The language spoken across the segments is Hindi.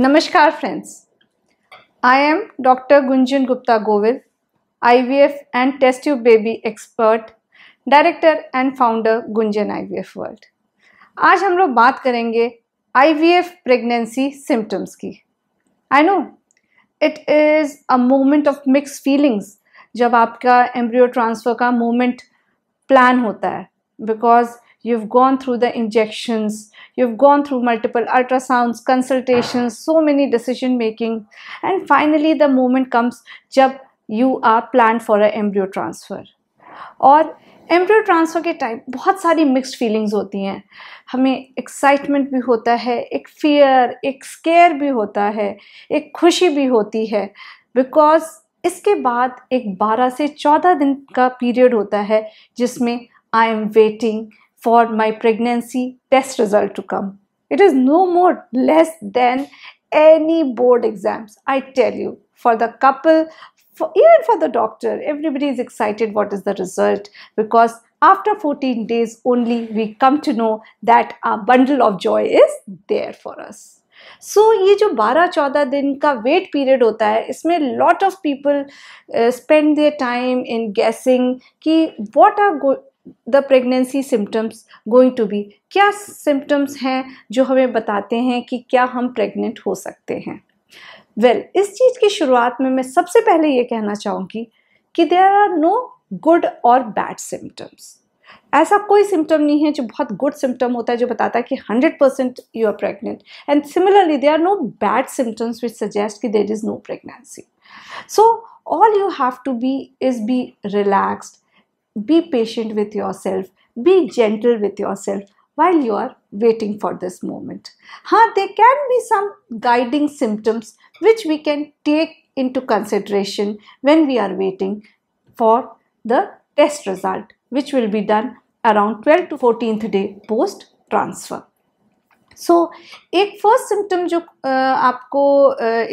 नमस्कार friends I am doctor Gunjan Gupta Govil F and test tube baby expert director and founder Gunjan I V F world आज हम लोग बात करेंगे I V F pregnancy symptoms की I know it is a moment of mix feelings जब आपका एम्ब्रियो ट्रांसफ़र का मोमेंट प्लान होता है because you've gone through the injections you've gone through multiple ultrasounds consultations so many decision making and finally the moment comes jab you are planned for an embryo transfer or embryo transfer के टाइम बहुत सारी मिक्स्ड फीलिंग्स होती हैं हमें एक्साइटमेंट भी होता है एक फियर एक स्केयर भी होता है एक खुशी भी होती है बिकॉज़ इसके बाद एक 12 से 14 दिन का पीरियड होता है जिसमें I am waiting for my pregnancy test result to come. It is no more less than any board exams. I tell you, for the couple, for, even for the doctor, everybody is excited what is the result because after 14 days only we come to know that a bundle of joy is there for us. so, ये जो 12-14 दिन का wait period होता है इसमें of people people uh, spend their time in guessing कि what are the pregnancy symptoms going to be क्या सिम्टम्स हैं जो हमें बताते हैं कि क्या हम प्रेग्नेंट हो सकते हैं वेल well, इस चीज़ की शुरुआत में मैं सबसे पहले ये कहना चाहूँगी कि देर आर नो गुड और बैड सिम्टम्स ऐसा कोई सिम्टम नहीं है जो बहुत गुड सिम्टम होता है जो बताता है कि 100% percent you are pregnant and similarly they are no bad symptoms which suggest कि there is no pregnancy so all you have to be is be relaxed be patient with yourself, be gentle with yourself while you are waiting for this moment. Huh, there can be some guiding symptoms which we can take into consideration when we are waiting for the test result which will be done around 12 to 14th day post transfer. So so, एक फर्स्ट सिम्टम जो uh, आपको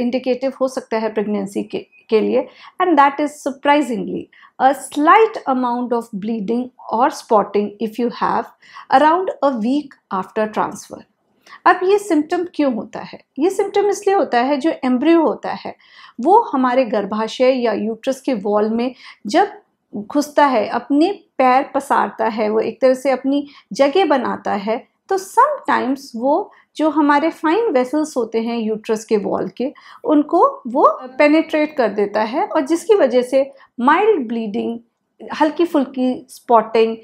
इंडिकेटिव uh, हो सकता है प्रेगनेंसी के के लिए and that is surprisingly a slight amount of bleeding और spotting if you have around a week after transfer अब ये सिम्टम क्यों होता है ये सिम्टम इसलिए होता है जो एम्ब्रियो होता है वो हमारे गर्भाशय या यूट्रस के वॉल में जब घुसता है अपने पैर पसारता है वो एक तरह से अपनी जगह बनाता है तो समटाइम्स वो जो हमारे फाइन वेसल्स होते हैं यूट्रस के वॉल के उनको वो पेनेट्रेट कर देता है और जिसकी वजह से माइल्ड ब्लीडिंग हल्की फुल्की स्पॉटिंग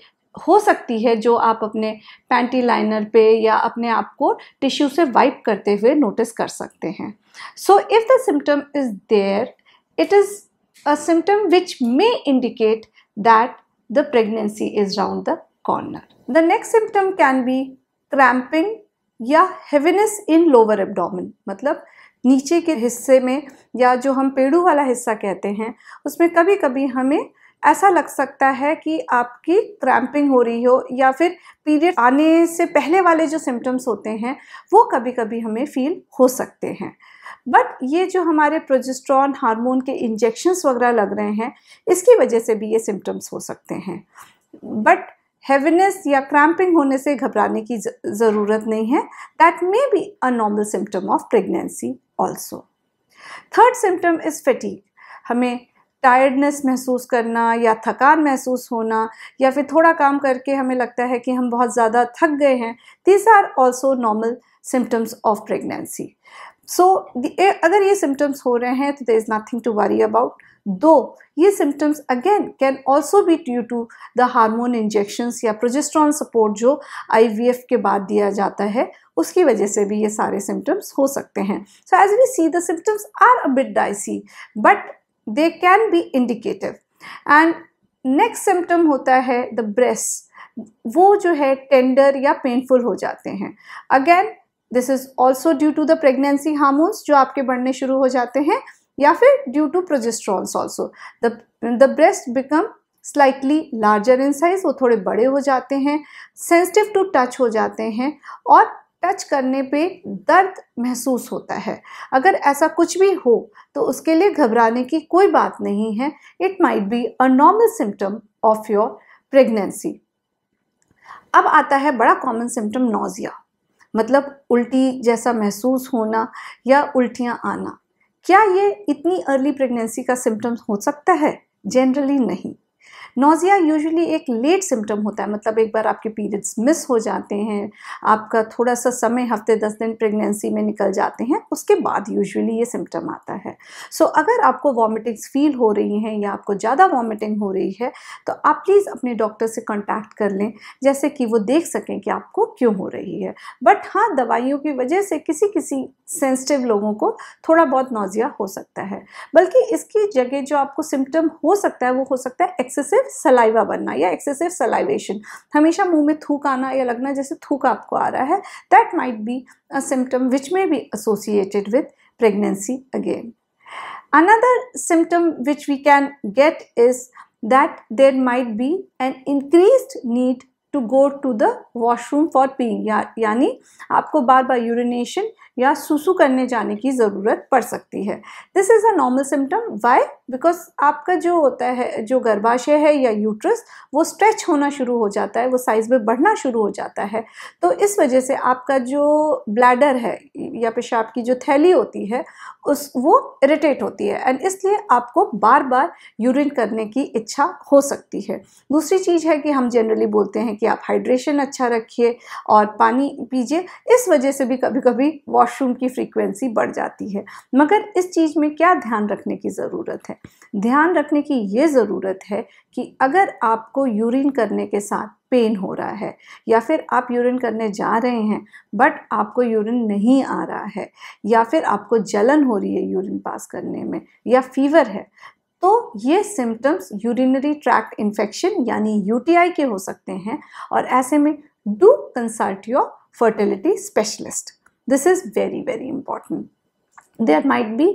हो सकती है जो आप अपने पैंटी लाइनर पे या अपने आप को टिश्यू से वाइप करते हुए नोटिस कर सकते हैं so if the symptom is there it is a symptom which may indicate that the pregnancy is round the corner the next symptom can be cramping या हेवीनेस इन लोअर एबडोमिन मतलब नीचे के हिस्से में या जो हम पेड़ू वाला हिस्सा कहते हैं उसमें कभी कभी हमें ऐसा लग सकता है कि आपकी क्रैम्पिंग हो रही हो या फिर पीरियड आने से पहले वाले जो सिम्टम्स होते हैं वो कभी कभी हमें फील हो सकते हैं बट ये जो हमारे प्रोजेस्ट्रॉन हार्मोन के इंजेक्शन्स वगैरह लग रहे हैं इसकी वजह से भी ये सिम्टम्स हो सकते हैं बट हैवीनेस या क्रैम्पिंग होने से घबराने की ज़रूरत नहीं है that may be a normal symptom of pregnancy also third symptom is fatigue हमें टायर्डनेस महसूस करना या थकान महसूस होना या फिर थोड़ा काम करके हमें लगता है कि हम बहुत ज़्यादा थक गए हैं these are also normal symptoms of pregnancy so अगर ये सिम्टम्स हो रहे हैं तो there is nothing to worry about though ये symptoms again can also be due to the hormone injections या प्रोजेस्ट्रॉन सपोर्ट जो आईवीएफ के बाद दिया जाता है उसकी वजह से भी ये सारे सिम्टम्स हो सकते हैं so as we see the symptoms are a bit dicey but they can be indicative and next symptom होता है द ब्रेस्ट वो जो है टेंडर या पेनफुल हो जाते हैं again this is also due to the pregnancy hormones जो आपके बढ़ने शुरू हो जाते हैं या फिर due to progesterones also the the breast become slightly larger in size वो थोड़े बड़े हो जाते हैं सेंसिटिव टू टच हो जाते हैं और टच करने पे दर्द महसूस होता है अगर ऐसा कुछ भी हो तो उसके लिए घबराने की कोई बात नहीं है it might be a normal symptom of your pregnancy अब आता है बड़ा कॉमन सिम्टम नोज़िया मतलब उल्टी जैसा महसूस होना या उल्टियाँ आना क्या ये इतनी अर्ली प्रेगनेंसी का सिम्टम्स हो सकता है जनरली नहीं नोज़िया यूजुअली एक लेट सिम्टम होता है मतलब एक बार आपके पीरियड्स मिस हो जाते हैं आपका थोड़ा सा समय हफ्ते दस दिन प्रेगनेंसी में निकल जाते हैं उसके बाद यूजुअली ये सिम्टम आता है सो so, अगर आपको वॉमिटिंग्स फील हो रही हैं या आपको ज़्यादा वॉमिटिंग हो रही है तो आप प्लीज़ अपने डॉक्टर से कॉन्टैक्ट कर लें जैसे कि वो देख सकें कि आपको क्यों हो रही है बट हाँ दवाइयों की वजह से किसी किसी सेंसिटिव लोगों को थोड़ा बहुत नोज़िया हो सकता है बल्कि इसकी जगह जो आपको सिम्टम हो सकता है वो हो सकता है एक्सेसिव एक्सेसिव सलाइवा बनना या एक्सेसिव सलाइवेशन हमेशा मुंह में थूक आना या लगना जैसे थूक आपको आ रहा है that might be a symptom which may be associated with pregnancy again another symptom which we can get is that there might be an increase need to go to the washroom for peeing यानी आपको बार बार यूरिनेशन या सुसु करने जाने की ज़रूरत पड़ सकती है this is a normal symptom why because आपका जो होता है जो गर्भाशय है या यूट्रस वो स्ट्रेच होना शुरू हो जाता है वो साइज़ में बढ़ना शुरू हो जाता है तो इस वजह से आपका जो ब्लैडर है या पेशाब की जो थैली होती है उस वो इरिटेट होती है एंड इसलिए आपको बार बार यूरिन करने की इच्छा हो सकती है दूसरी चीज़ है कि हम जनरली बोलते हैं कि आप हाइड्रेशन अच्छा रखिए और पानी पीजिए इस वजह से भी कभी कभी वॉशरूम की फ्रीक्वेंसी बढ़ जाती है मगर इस चीज़ में क्या ध्यान रखने की ज़रूरत है ध्यान रखने की ये ज़रूरत है कि अगर आपको यूरिन करने के साथ पेन हो रहा है या फिर आप यूरिन करने जा रहे हैं बट आपको यूरिन नहीं आ रहा है या फिर आपको जलन हो रही है यूरिन पास करने में या फीवर है तो ये सिम्टम्स यूरिनरी ट्रैक्ट इन्फेक्शन यानी यूटीआई के हो सकते हैं और ऐसे में do consult your fertility specialist this is very very important There might be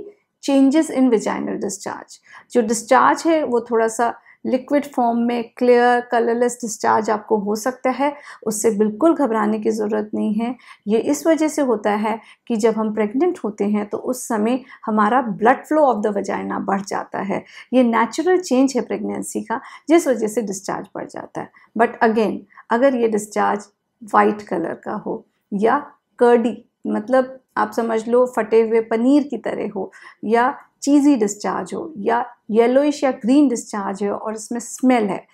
changes in vaginal discharge जो डिस्चार्ज है वो थोड़ा सा लिक्विड फॉर्म में क्लियर कलरलेस डिस्चार्ज आपको हो सकता है उससे बिल्कुल घबराने की ज़रूरत नहीं है ये इस वजह से होता है कि जब हम प्रेग्नेंट होते हैं तो उस समय हमारा blood flow of the vagina बढ़ जाता है ये नेचुरल चेंज है प्रेगनेंसी का जिस वजह से डिस्चार्ज बढ़ जाता है बट अगेन अगर ये डिस्चार्ज वाइट कलर का हो या कर्डी मतलब आप समझ लो फटे हुए पनीर की तरह हो या चीज़ी डिस्चार्ज हो या येलोइश या ग्रीन डिस्चार्ज हो और इसमें स्मेल है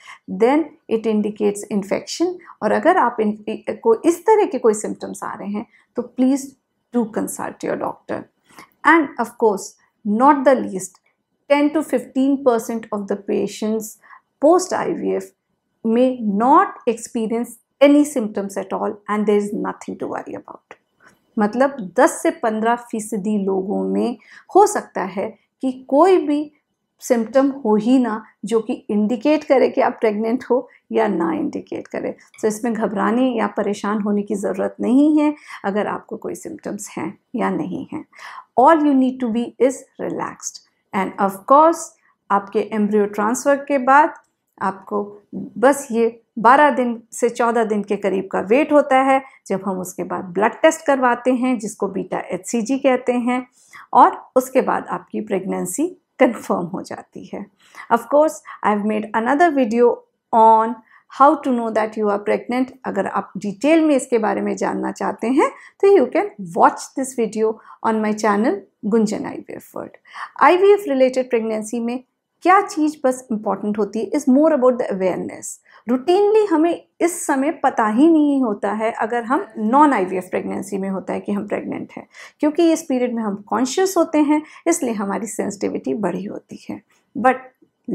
देन इट इंडिकेट्स इन्फेक्शन और अगर आप इन, को इस तरह के कोई सिम्टम्स आ रहे हैं तो please do consult your doctor and of course not the least ten to fifteen percent of the patients post I V F में not experience any symptoms at all and there is nothing to worry about मतलब 10 से 15 फीसदी लोगों में हो सकता है कि कोई भी सिम्टम हो ही ना जो कि इंडिकेट करे कि आप प्रेग्नेंट हो या ना इंडिकेट करे तो इसमें घबराने या परेशान होने की ज़रूरत नहीं है अगर आपको कोई सिम्टम्स हैं या नहीं हैं all you need to be is relaxed and of course आपके एम्ब्रियो ट्रांसफ़र के बाद आपको बस ये 12 दिन से 14 दिन के करीब का वेट होता है जब हम उसके बाद ब्लड टेस्ट करवाते हैं जिसको बीटा एच कहते हैं और उसके बाद आपकी प्रेगनेंसी कन्फर्म हो जाती है of course I have made another video on how to know that you are pregnant अगर आप डिटेल में इसके बारे में जानना चाहते हैं तो you can watch this video on my channel Gunjan I V एफर्ड I V F related pregnancy में क्या चीज़ बस इंपॉर्टेंट होती है is more about the awareness routinely हमें इस समय पता ही नहीं होता है अगर हम नॉन आई प्रेगनेंसी में होता है कि हम प्रेग्नेंट हैं क्योंकि इस पीरियड में हम कॉन्शियस होते हैं इसलिए हमारी सेंसिटिविटी बढ़ी होती है but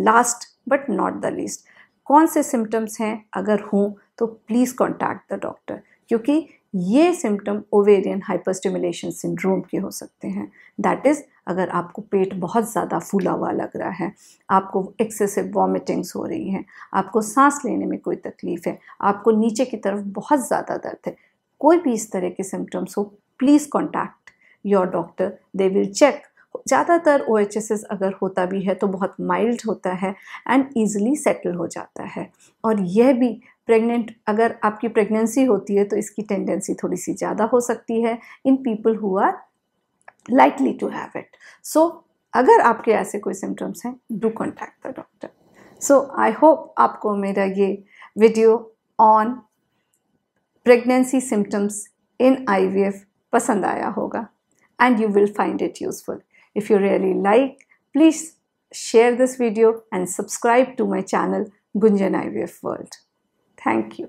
last but not the least कौन से सिम्टम्स हैं अगर हों तो प्लीज़ कॉन्टैक्ट द डॉक्टर क्योंकि ये सिम्टम ओवेरियन हाइपरस्टिमुलेशन सिंड्रोम के हो सकते हैं दैट इज़ अगर आपको पेट बहुत ज़्यादा फूला हुआ लग रहा है आपको एक्सेसिव वॉमिटिंग्स हो रही हैं आपको सांस लेने में कोई तकलीफ़ है आपको नीचे की तरफ बहुत ज़्यादा दर्द है कोई भी इस तरह के सिम्टम्स हो please contact your doctor they will check ज़्यादातर ओ अगर होता भी है तो बहुत माइल्ड होता है एंड ईजिली सेटल हो जाता है और यह भी प्रेग्नेंट अगर आपकी प्रेगनेंसी होती है तो इसकी टेंडेंसी थोड़ी सी ज़्यादा हो सकती है in people who are likely to have it so अगर आपके ऐसे कोई सिम्टम्स हैं do contact the doctor so I hope आपको मेरा ये video on pregnancy symptoms in F पसंद आया होगा and you will find it useful if you really like please share this video and subscribe to my channel Gunjan I V F world Thank you.